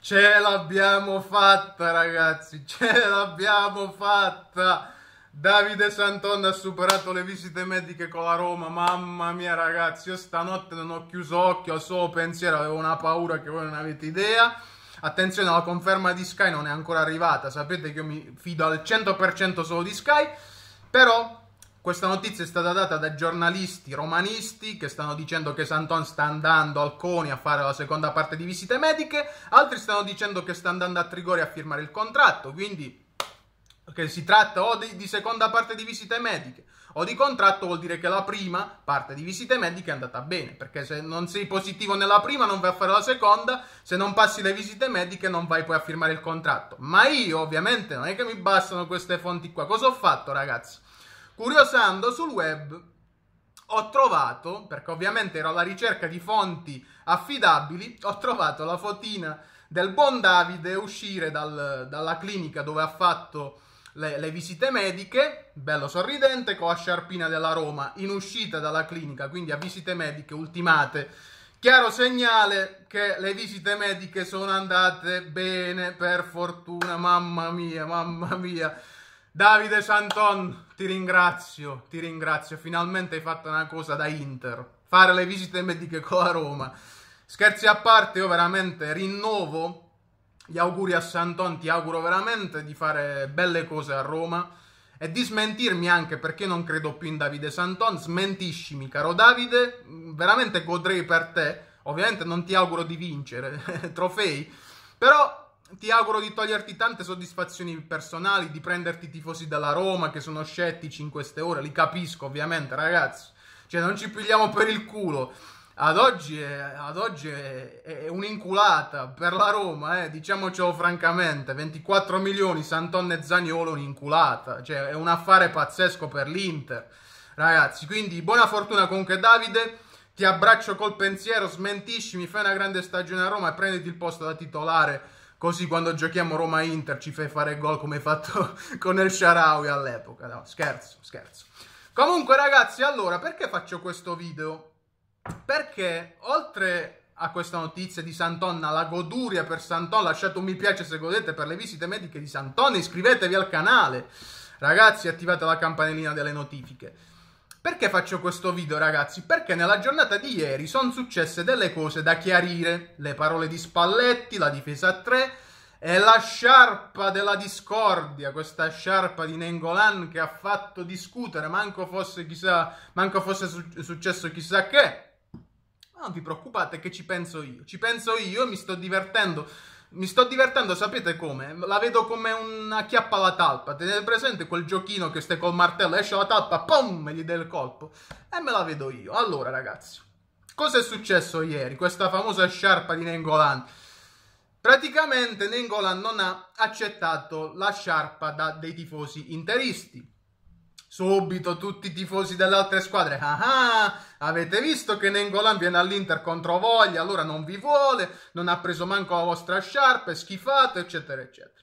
Ce l'abbiamo fatta ragazzi, ce l'abbiamo fatta! Davide Santon ha superato le visite mediche con la Roma, mamma mia ragazzi, io stanotte non ho chiuso occhio, ho solo pensiero, avevo una paura che voi non avete idea. Attenzione, la conferma di Sky non è ancora arrivata, sapete che io mi fido al 100% solo di Sky, però questa notizia è stata data da giornalisti romanisti che stanno dicendo che Santon sta andando al CONI a fare la seconda parte di visite mediche, altri stanno dicendo che sta andando a Trigori a firmare il contratto, quindi che si tratta o di, di seconda parte di visite mediche o di contratto vuol dire che la prima parte di visite mediche è andata bene, perché se non sei positivo nella prima non vai a fare la seconda, se non passi le visite mediche non vai poi a firmare il contratto. Ma io ovviamente non è che mi bastano queste fonti qua, cosa ho fatto ragazzi? Curiosando sul web ho trovato, perché ovviamente ero alla ricerca di fonti affidabili, ho trovato la fotina del buon Davide uscire dal, dalla clinica dove ha fatto le, le, visite mediche, bello sorridente, con la sciarpina della Roma, in uscita dalla clinica, quindi a visite mediche ultimate. Chiaro segnale che le visite mediche sono andate bene, per fortuna, mamma mia, mamma mia. Davide Santon, ti ringrazio, ti ringrazio. Finalmente hai fatto una cosa da Inter. Fare le visite mediche con la Roma. Scherzi a parte, io veramente rinnovo gli auguri a Santon, ti auguro veramente di fare belle cose a Roma e di smentirmi anche perché non credo più in Davide Santon, smentiscimi caro Davide, veramente godrei per te, ovviamente non ti auguro di vincere trofei, però ti auguro di toglierti tante soddisfazioni personali, di prenderti tifosi dalla Roma che sono scettici in queste ore, li capisco ovviamente ragazzi, cioè non ci pigliamo per il culo. Ad oggi è, ad oggi è, è un'inculata per la Roma, eh, diciamocelo francamente, 24 milioni, Santon e Zaniolo un'inculata, cioè è un affare pazzesco per l'Inter. Ragazzi, quindi buona fortuna comunque Davide ti abbraccio col pensiero, smentisci, mi fai una grande stagione a Roma e prenditi il posto da titolare Così quando giochiamo Roma-Inter ci fai fare gol come hai fatto con El Sharawi all'epoca. No, scherzo, scherzo. Comunque ragazzi, allora, perché faccio questo video? Perché oltre a questa notizia di Santonna, la goduria per Santon, lasciate cioè, un mi piace se godete per le visite mediche di Santonna, iscrivetevi al canale. Ragazzi, attivate la campanellina delle notifiche. Perché faccio questo video ragazzi? Perché nella giornata di ieri sono successe delle cose da chiarire, le parole di Spalletti, la difesa a tre e la sciarpa della discordia, questa sciarpa di Nengolan che ha fatto discutere, manco fosse, chissà, manco fosse su successo chissà che. Ma non vi preoccupate che ci penso io, ci penso io, mi sto divertendo mi sto divertendo, sapete come? La vedo come una chiappa alla talpa. Tenete presente quel giochino che stai col martello, esce la talpa, pom, e gli dai il colpo? E me la vedo io. Allora, ragazzi, cosa è successo ieri? Questa famosa sciarpa di Nengolan. Praticamente Nengolan non ha accettato la sciarpa da dei tifosi interisti Subito tutti i tifosi delle altre squadre. Ah ah, avete visto che Nengolan viene all'Inter contro voglia, allora non vi vuole, non ha preso manco la vostra sciarpa, è schifato, eccetera, eccetera.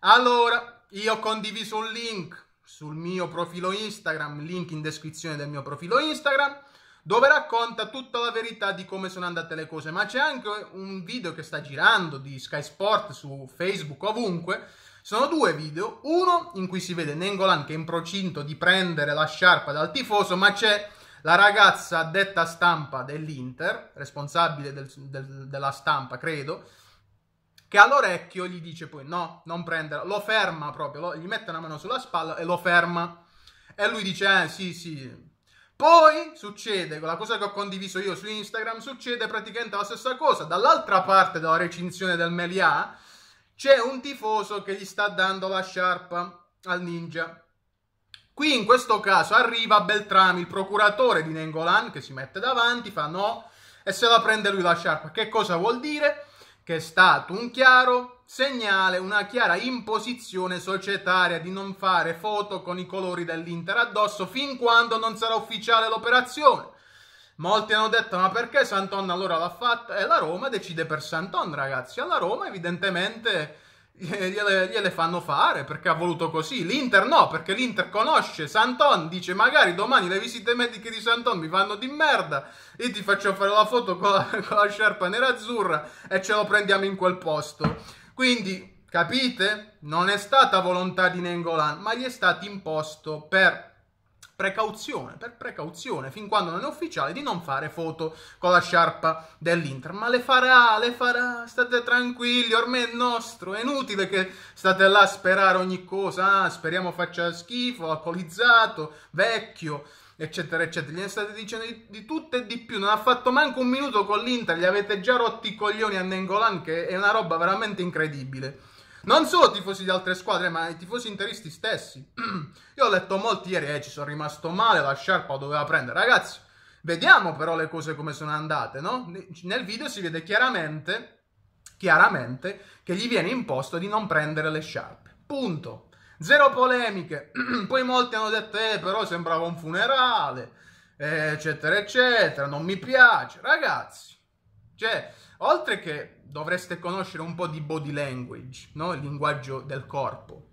Allora, io ho condiviso un link sul mio profilo Instagram, link in descrizione del mio profilo Instagram, dove racconta tutta la verità di come sono andate le cose, ma c'è anche un video che sta girando di Sky Sport su Facebook ovunque, sono due video, uno in cui si vede Nengolan che è in procinto di prendere la sciarpa dal tifoso, ma c'è la ragazza detta stampa dell'Inter, responsabile del, del, della stampa, credo, che all'orecchio gli dice poi no, non prenderla, lo ferma proprio, lo, gli mette una mano sulla spalla e lo ferma. E lui dice eh sì sì. Poi succede, con la cosa che ho condiviso io su Instagram, succede praticamente la stessa cosa. Dall'altra parte della recinzione del Melià, c'è un tifoso che gli sta dando la sciarpa al ninja. Qui in questo caso arriva Beltrami, il procuratore di Nengolan, che si mette davanti, fa no e se la prende lui la sciarpa. Che cosa vuol dire? Che è stato un chiaro segnale, una chiara imposizione societaria di non fare foto con i colori dell'Inter addosso fin quando non sarà ufficiale l'operazione. Molti hanno detto ma perché Santon allora l'ha fatta? E la Roma decide per Santon ragazzi, alla Roma evidentemente gliele, gliele fanno fare perché ha voluto così, l'Inter no perché l'Inter conosce Santon, dice magari domani le visite mediche di Santon mi vanno di merda, io ti faccio fare la foto con la, con la sciarpa nerazzurra e ce lo prendiamo in quel posto. Quindi capite? Non è stata volontà di Nengolan ma gli è stato imposto per precauzione, per precauzione, fin quando non è ufficiale, di non fare foto con la sciarpa dell'Inter. Ma le farà, le farà, state tranquilli, ormai è nostro, è inutile che state là a sperare ogni cosa, ah, speriamo faccia schifo, alcolizzato, vecchio, eccetera, eccetera. Gli state dicendo di, di, tutto e di più. Non ha fatto manco un minuto con l'Inter, gli avete già rotti i coglioni a Nengolan, che è una roba veramente incredibile. Non solo tifosi di altre squadre, ma i tifosi interisti stessi. Io ho letto molti ieri e eh, ci sono rimasto male, la sciarpa doveva prendere. Ragazzi, vediamo però le cose come sono andate, no? Nel video si vede chiaramente, chiaramente che gli viene imposto di non prendere le sciarpe. Punto. Zero polemiche. Poi molti hanno detto, eh, però sembrava un funerale, eh, eccetera, eccetera, non mi piace. Ragazzi, cioè, oltre che dovreste conoscere un po' di body language, no? il linguaggio del corpo.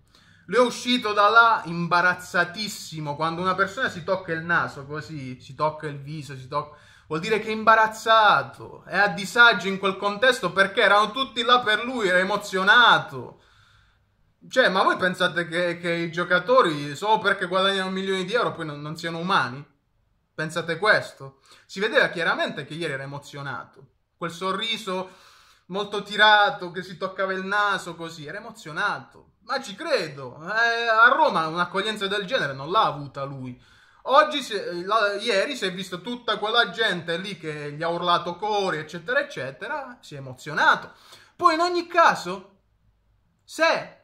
Lui è uscito da là imbarazzatissimo quando una persona si tocca il naso così, si tocca il viso, si tocca... Vuol dire che è imbarazzato, è a disagio in quel contesto perché erano tutti là per lui, era emozionato. Cioè, ma voi pensate che, che i giocatori, solo perché guadagnano milioni di euro, poi non, non siano umani? Pensate questo? Si vedeva chiaramente che ieri era emozionato quel sorriso molto tirato che si toccava il naso così, era emozionato. Ma ci credo, eh, a Roma un'accoglienza del genere non l'ha avuta lui. Oggi, se, la, ieri, si è visto tutta quella gente lì che gli ha urlato cori, eccetera, eccetera, si è emozionato. Poi in ogni caso, se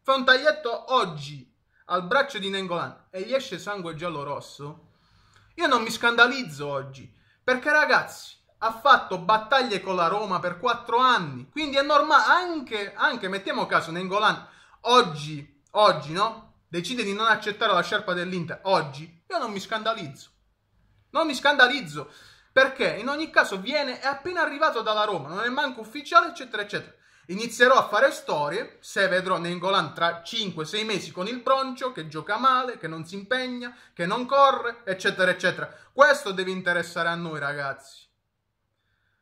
fa un taglietto oggi al braccio di Nengolan e gli esce sangue giallo-rosso, io non mi scandalizzo oggi, perché ragazzi, ha fatto battaglie con la Roma per quattro anni, quindi è normale, anche, anche mettiamo caso Nengolan oggi, oggi no? Decide di non accettare la sciarpa dell'Inter, oggi, io non mi scandalizzo, non mi scandalizzo, perché in ogni caso viene, è appena arrivato dalla Roma, non è manco ufficiale, eccetera, eccetera. Inizierò a fare storie se vedrò Nengolan tra 5-6 mesi con il broncio che gioca male, che non si impegna, che non corre, eccetera, eccetera. Questo deve interessare a noi, ragazzi.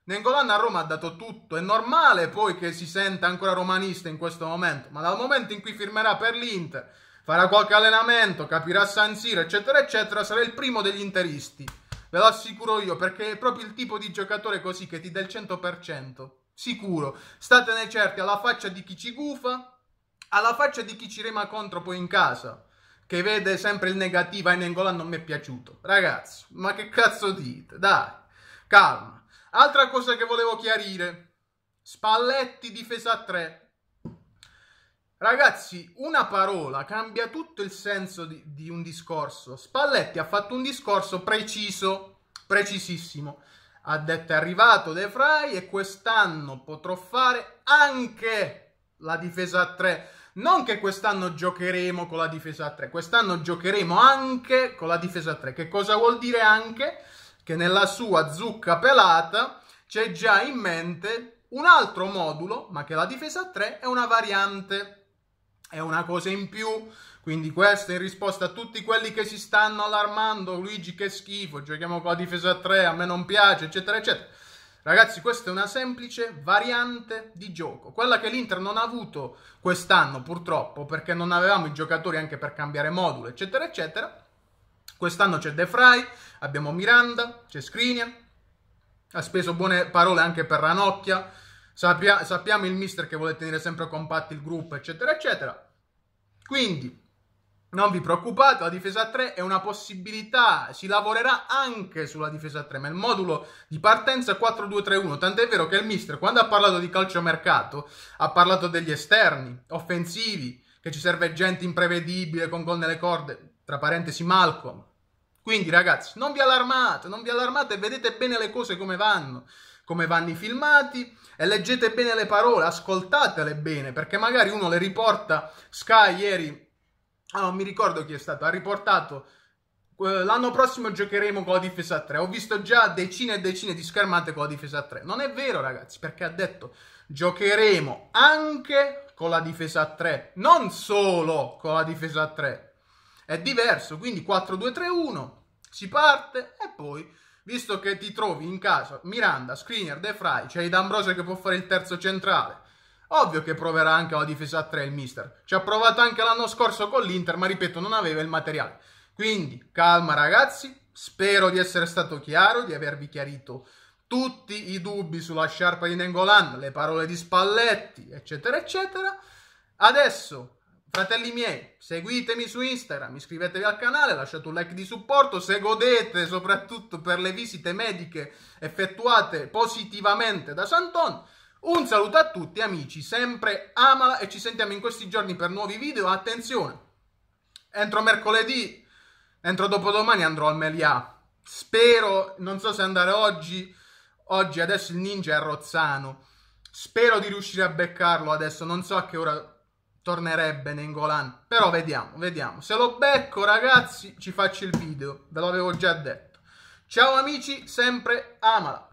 Nengolan a Roma ha dato tutto, è normale poi che si senta ancora romanista in questo momento, ma dal momento in cui firmerà per l'Inter, farà qualche allenamento, capirà San Siro, eccetera, eccetera, sarà il primo degli interisti. Ve lo assicuro io, perché è proprio il tipo di giocatore così che ti dà il 100%. Sicuro. Statene certi, alla faccia di chi ci gufa, alla faccia di chi ci rema contro poi in casa, che vede sempre il negativo e ah, Nengolan non mi è piaciuto. Ragazzi, ma che cazzo dite? Dai, calma. Altra cosa che volevo chiarire. Spalletti difesa 3. Ragazzi, una parola cambia tutto il senso di, di un discorso. Spalletti ha fatto un discorso preciso, precisissimo. Ha detto è arrivato De Frey e quest'anno potrò fare anche la difesa a 3. Non che quest'anno giocheremo con la difesa a 3, quest'anno giocheremo anche con la difesa a 3. Che cosa vuol dire anche? che nella sua zucca pelata c'è già in mente un altro modulo, ma che la difesa 3 è una variante, è una cosa in più. Quindi questo in risposta a tutti quelli che si stanno allarmando, Luigi che schifo, giochiamo con la difesa 3, a me non piace, eccetera, eccetera. Ragazzi, questa è una semplice variante di gioco, quella che l'Inter non ha avuto quest'anno purtroppo, perché non avevamo i giocatori anche per cambiare modulo, eccetera, eccetera. Quest'anno c'è De Fry, abbiamo Miranda, c'è Skriniar, ha speso buone parole anche per Ranocchia, Sappia, sappiamo il mister che vuole tenere sempre compatti il gruppo, eccetera, eccetera. Quindi, non vi preoccupate, la difesa 3 è una possibilità, si lavorerà anche sulla difesa 3, ma il modulo di partenza è 4-2-3-1, tant'è vero che il mister quando ha parlato di calciomercato ha parlato degli esterni, offensivi, che ci serve gente imprevedibile con gol nelle corde, tra parentesi Malcolm, quindi ragazzi, non vi allarmate, non vi allarmate, vedete bene le cose come vanno, come vanno i filmati e leggete bene le parole, ascoltatele bene, perché magari uno le riporta, Sky ieri, ah, non mi ricordo chi è stato, ha riportato eh, l'anno prossimo giocheremo con la difesa 3. Ho visto già decine e decine di schermate con la difesa 3. Non è vero, ragazzi, perché ha detto giocheremo anche con la difesa 3, non solo con la difesa 3 è diverso, quindi 4-2-3-1, si parte e poi, visto che ti trovi in casa Miranda, Screener, De Frey, c'è D'Ambrosio che può fare il terzo centrale, ovvio che proverà anche la difesa a 3 il mister, ci ha provato anche l'anno scorso con l'Inter, ma ripeto, non aveva il materiale. Quindi, calma ragazzi, spero di essere stato chiaro, di avervi chiarito tutti i dubbi sulla sciarpa di Nengolan, le parole di Spalletti, eccetera, eccetera. Adesso Fratelli miei, seguitemi su Instagram, iscrivetevi al canale, lasciate un like di supporto, se godete soprattutto per le visite mediche effettuate positivamente da Santon. Un saluto a tutti amici, sempre amala e ci sentiamo in questi giorni per nuovi video. Attenzione, entro mercoledì, entro dopodomani andrò al Melià. Spero, non so se andare oggi, oggi adesso il ninja è a Rozzano. Spero di riuscire a beccarlo adesso, non so a che ora tornerebbe Nengolan. Però vediamo, vediamo. Se lo becco, ragazzi, ci faccio il video. Ve l'avevo già detto. Ciao amici, sempre amala.